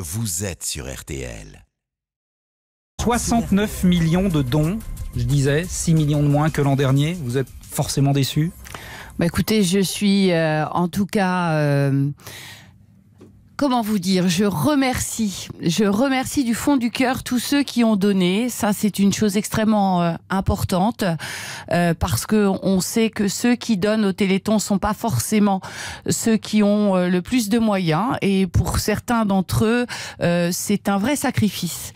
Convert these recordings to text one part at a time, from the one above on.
Vous êtes sur RTL. 69 millions de dons, je disais, 6 millions de moins que l'an dernier. Vous êtes forcément déçu bah Écoutez, je suis euh, en tout cas... Euh, comment vous dire, je remercie, je remercie du fond du cœur tous ceux qui ont donné. Ça, c'est une chose extrêmement euh, importante euh, parce que on sait que ceux qui donnent au Téléthon sont pas forcément ceux qui ont euh, le plus de moyens et pour certains d'entre eux, c'est un vrai sacrifice.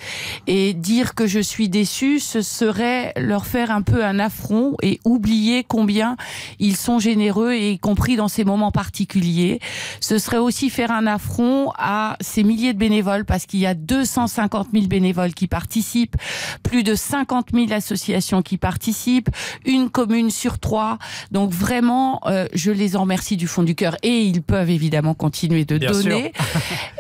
Et dire que je suis déçue, ce serait leur faire un peu un affront et oublier combien ils sont généreux et y compris dans ces moments particuliers. Ce serait aussi faire un affront à ces milliers de bénévoles parce qu'il y a 250 000 bénévoles qui participent, plus de 50 000 associations qui participent, une commune sur trois. Donc vraiment, euh, je les en remercie du fond du cœur et ils peuvent évidemment continuer de donner.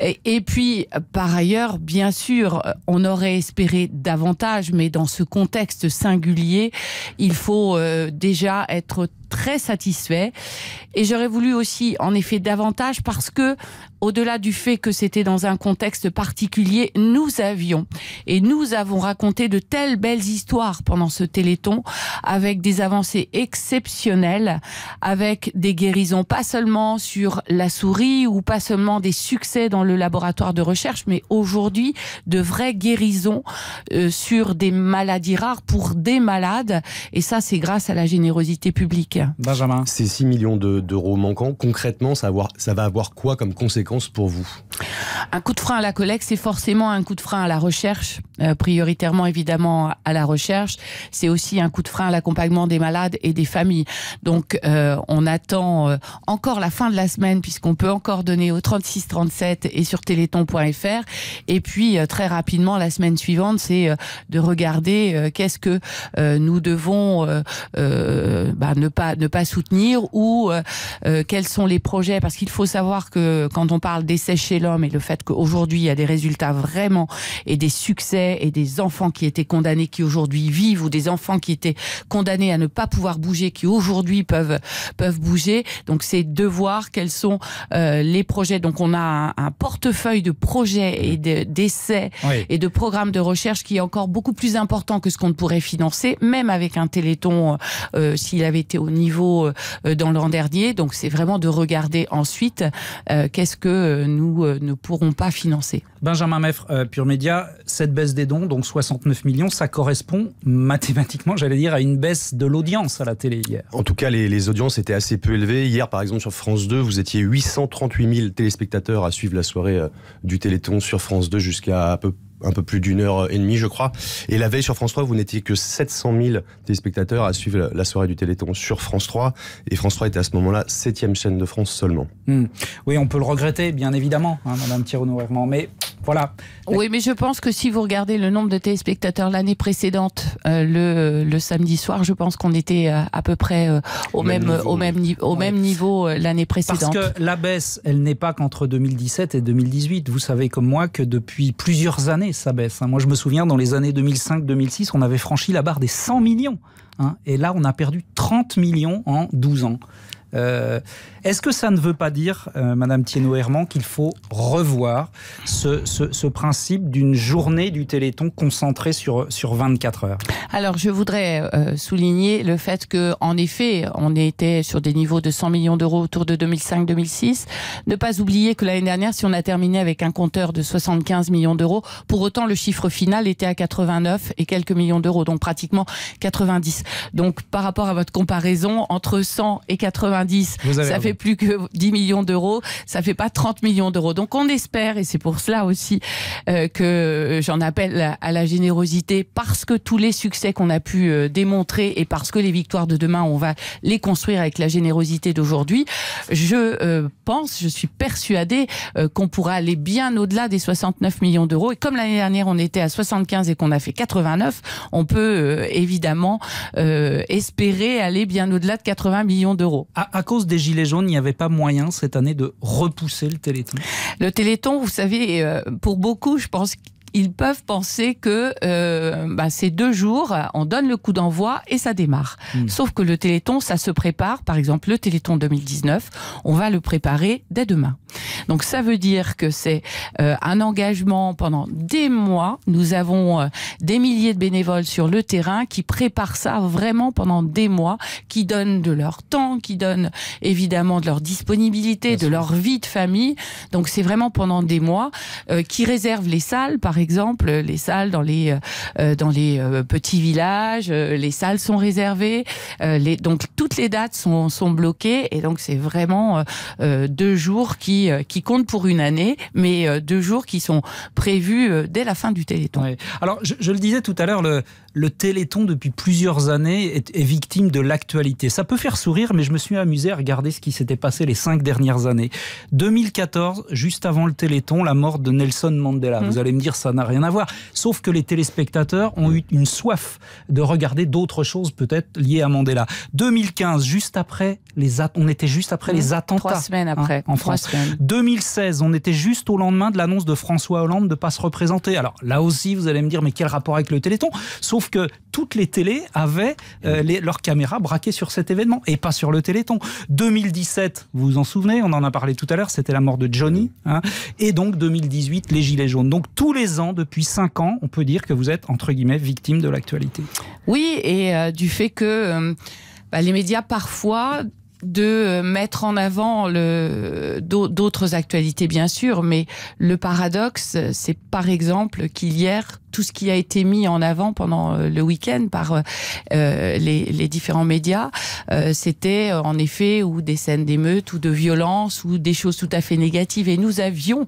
et, puis, par ailleurs, bien sûr, euh, on aurait espéré davantage, mais dans ce contexte singulier, il faut euh, déjà être très satisfait. Et j'aurais voulu aussi, en effet, davantage parce que, au-delà du fait que c'était dans un contexte particulier, nous avions et nous avons raconté de telles belles histoires pendant ce téléthon avec des avancées exceptionnelles, avec des guérisons pas seulement sur la souris ou pas seulement des succès dans le laboratoire de recherche, mais aujourd'hui de vraies guérisons euh, sur des maladies rares pour des malades. Et ça, c'est grâce à la générosité publique. Benjamin. Ces 6 millions d'euros manquants, concrètement, ça, va avoir quoi comme conséquence pour vous Un coup de frein à la collecte, c'est forcément un coup de frein à la recherche, euh, prioritairement évidemment à la recherche. C'est aussi un coup de frein à l'accompagnement des malades et des familles. Donc euh, on attend euh, encore la fin de la semaine puisqu'on peut encore donner au 36 37 et sur téléthon.fr. Et puis très rapidement la semaine suivante, c'est de regarder qu'est-ce que nous devons bah, ne pas ne pas soutenir ou euh, euh, quels sont les projets Parce qu'il faut savoir que quand on parle d'essais chez l'homme et le fait qu'aujourd'hui il y a des résultats vraiment et des succès et des enfants qui étaient condamnés qui aujourd'hui vivent ou des enfants qui étaient condamnés à ne pas pouvoir bouger qui aujourd'hui peuvent peuvent bouger. Donc c'est de voir quels sont euh, les projets. Donc on a un, portefeuille de projets et d'essais et de programmes de recherche qui est encore beaucoup plus important que ce qu'on ne pourrait financer, même avec un téléthon s'il avait été au niveau euh, euh, dans l'an dernier. Donc c'est vraiment de regarder ensuite euh, qu'est-ce que nous ne pourrons pas financer. Benjamin Meffre, Pure Média, cette baisse des dons, donc 69 millions, ça correspond mathématiquement, j'allais dire, à une baisse de l'audience à la télé hier. En tout cas, les, les, audiences étaient assez peu élevées. Hier, par exemple, sur France 2, vous étiez 838 000 téléspectateurs à suivre la soirée du Téléthon sur France 2 jusqu'à à peu près un peu plus d'une heure et demie, je crois. Et la veille sur France 3, vous n'étiez que 700 000 téléspectateurs à suivre la soirée du Téléthon sur France 3. Et France 3 était à ce moment-là septième chaîne de France seulement. Hmm. Oui, on peut le regretter, bien évidemment, hein, Madame thierry Mais voilà. Oui, mais je pense que si vous regardez le nombre de téléspectateurs l'année précédente, euh, le, samedi soir, je pense qu'on était euh, à, peu près euh, au, même, même, niveau l'année précédente. Parce que la baisse, elle n'est pas qu'entre 2017 et 2018. Vous savez comme moi que depuis plusieurs années, ça baisse. Hein. Moi, je me souviens, dans les années 2005-2006, on avait franchi la barre des 100 millions. Hein. et là, on a perdu 30 millions en 12 ans. Euh, est-ce que ça ne veut pas dire, euh, Madame Thienot-Herman, qu'il faut revoir ce, principe d'une journée du Téléthon concentrée sur, sur 24 heures Alors, je voudrais euh, souligner le fait que, effet, on était sur des niveaux de 100 millions d'euros autour de 2005-2006. Ne pas oublier que l'année dernière, si on a terminé avec un compteur de 75 millions d'euros, pour autant, le chiffre final était à 89 et quelques millions d'euros, donc pratiquement 90. Donc, par rapport à votre comparaison entre 100 et 80 ça fait plus que 10 millions d'euros, ça fait pas 30 millions d'euros. Donc on espère, et c'est pour cela aussi euh, que j'en appelle à, la générosité, parce que tous les succès qu'on a pu euh, démontrer et parce que les victoires de demain, on va les construire avec la générosité d'aujourd'hui, je euh, pense, je suis persuadée qu'on pourra aller bien au-delà des 69 millions d'euros. Et comme l'année dernière, on était à 75 et qu'on a fait 89, on peut évidemment espérer aller bien au-delà de 80 millions d'euros. Ah, à cause des Gilets jaunes, il n'y avait pas moyen cette année de repousser le Téléthon Le Téléthon, vous savez, euh, pour beaucoup, je pense ils peuvent penser que euh, bah, ces deux jours, on donne le coup d'envoi et ça démarre. Hmm. Sauf que le Téléthon, ça se prépare. Par exemple, le Téléthon 2019, on va le préparer dès demain. Donc ça veut dire que c'est euh, un engagement pendant des mois. Nous avons euh, des milliers de bénévoles sur le terrain qui préparent ça vraiment pendant des mois, qui donnent de leur temps, qui donnent évidemment de leur disponibilité, de leur vie de famille. Donc c'est vraiment pendant des mois euh, qui réservent les salles, par exemple exemple, les salles dans les, euh, euh, dans les euh, petits villages, les salles sont réservées. les, donc toutes les dates sont, sont bloquées et donc c'est vraiment deux jours qui, qui comptent pour une année, mais deux jours qui sont prévus dès la fin du Téléthon. Alors je, le disais tout à l'heure, le, le Téléthon depuis plusieurs années est, victime de l'actualité. Ça peut faire sourire, mais je me suis amusé à regarder ce qui s'était passé les cinq dernières années. 2014, juste avant le Téléthon, la mort de Nelson Mandela. Mmh. Vous allez me dire ça n'a rien à voir. Sauf que les téléspectateurs ont eu une soif de regarder d'autres choses peut-être liées à Mandela. 2015, juste après les on était juste après les mmh. attentats. Trois semaines hein, après. en France. 2016, on était juste au lendemain de l'annonce de François Hollande de pas se représenter. Alors là aussi, vous allez me dire, mais quel rapport avec le Téléthon Sauf que toutes les télés avaient euh, mmh. leurs caméras braquées sur cet événement et pas sur le Téléthon. 2017, vous vous en souvenez, on en a parlé tout à l'heure, c'était la mort de Johnny. Mmh. Hein, et donc 2018, les Gilets jaunes. Donc tous les ans, depuis 5 ans, on peut dire que vous êtes, entre guillemets, victime de l'actualité. Oui, et euh, du fait que euh, bah, les médias, parfois, de euh, mettre en avant le, d'autres actualités, bien sûr, mais le paradoxe, c'est par exemple qu'hier, tout ce qui a été mis en avant pendant euh, le week-end par euh, euh, les, les, différents médias, c'était en effet ou des scènes d'émeutes ou de violence ou des choses tout à fait négatives. Et nous avions,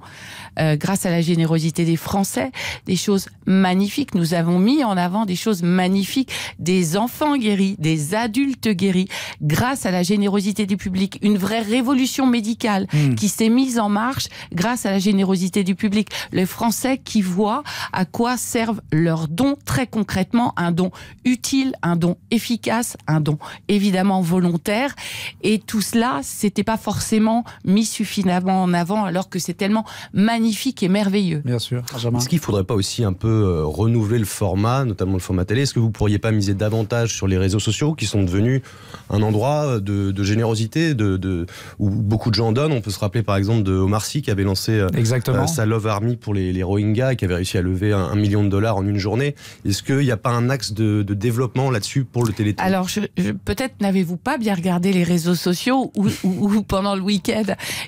grâce à la générosité des Français, des choses magnifiques. Nous avons mis en avant des choses magnifiques, des enfants guéris, des adultes guéris, grâce à la générosité du public. Une vraie révolution médicale hmm. qui s'est mise en marche grâce à la générosité du public. Les Français qui voient à quoi servent leur don très concrètement, un don utile, un don efficace, un don évidemment volontaire. Et tout cela, c'était pas forcément mis suffisamment en avant, alors que c'est tellement magnifique et merveilleux. Bien sûr. Est-ce qu'il faudrait pas aussi un peu euh, renouveler le format, notamment le format télé Est-ce que vous pourriez pas miser davantage sur les réseaux sociaux qui sont devenus un endroit euh, de, générosité, de, où beaucoup de gens donnent On peut se rappeler par exemple de Omar Sy qui avait lancé euh, Exactement. sa Love Army pour les, Rohingyas et qui avait réussi à lever un, un million dollars en une journée. Est-ce qu'il n'y a pas un axe de, développement là-dessus pour le Téléthon Alors, je, peut-être n'avez-vous pas bien regardé les réseaux sociaux où pendant le week-end,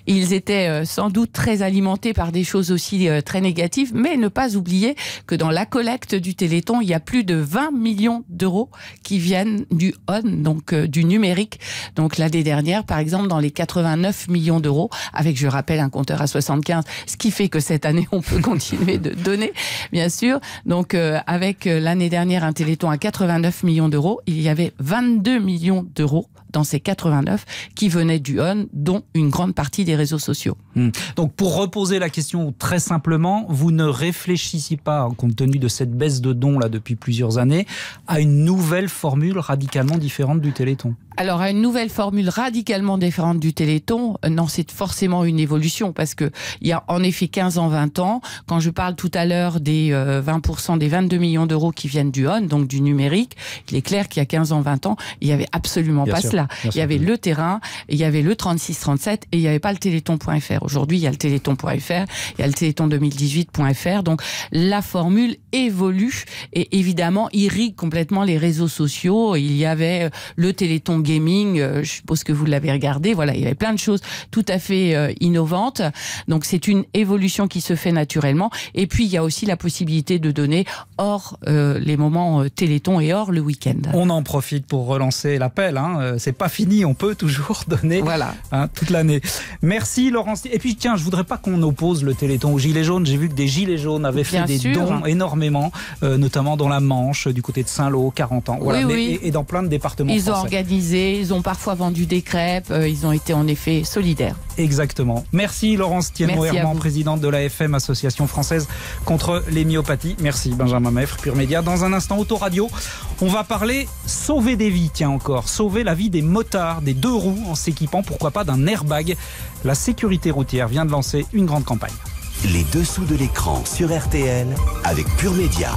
ils étaient euh, sans doute très alimentés par des choses aussi euh, très négatives, mais ne pas oublier que dans la collecte du Téléthon, il y a plus de 20 millions d'euros qui viennent du ON, donc euh, du numérique. Donc l'année dernière, par exemple, dans les 89 millions d'euros, avec, je rappelle, un compteur à 75, ce qui fait que cette année, on peut continuer de donner, bien sûr. Donc euh, avec euh, l'année dernière un Téléthon à 89 millions d'euros, il y avait 22 millions d'euros dans ces 89 qui venaient du Hon, dont une grande partie des réseaux sociaux. Hmm. Donc pour reposer la question très simplement, vous ne réfléchissez pas, hein, compte tenu de cette baisse de dons là depuis plusieurs années, à une nouvelle formule radicalement différente du Téléthon alors, à une nouvelle formule radicalement différente du Téléthon, euh, non, c'est forcément une évolution parce que il y a en effet 15 ans, 20 ans, quand je parle tout à l'heure des 20% euh, des 22 millions d'euros qui viennent du ON, donc du numérique, il est clair qu'il y a 15 ans, 20 ans, il n'y avait absolument pas cela. Il y avait le terrain, il y avait le 36-37 et il n'y avait pas le téléthon.fr. Aujourd'hui, il y a le téléthon.fr, il y a le téléthon2018.fr. Donc, la formule évolue et évidemment irrigue complètement les réseaux sociaux. Il y avait euh, le téléthon gaming, euh, je suppose que vous l'avez regardé. Voilà, il y avait plein de choses tout à fait euh, innovantes. Donc, c'est une évolution qui se fait naturellement. Et puis, il y a aussi la possibilité de donner hors les moments téléthon et hors le week-end. On en profite pour relancer l'appel. Hein. C'est pas fini, on peut toujours donner voilà. Hein, toute l'année. Merci Laurence. Et puis tiens, je voudrais pas qu'on oppose le Téléthon aux Gilets jaunes. J'ai vu que des Gilets jaunes avaient fait des dons énormément, euh, notamment dans la Manche, du côté de Saint-Lô, 40 ans. Et, dans plein de départements. Ils ont organisé, ils ont parfois vendu des crêpes, euh, ils ont été en effet solidaires. Exactement. Merci Laurence thien présidente de la FM Association française contre les Merci Benjamin Meffre, Pure Média. Dans un instant, Autoradio. On va parler sauver des vies, tiens encore, sauver la vie des motards, des deux roues, en s'équipant pourquoi pas d'un airbag. La sécurité routière vient de lancer une grande campagne. Les dessous de l'écran sur RTL avec Pure Média.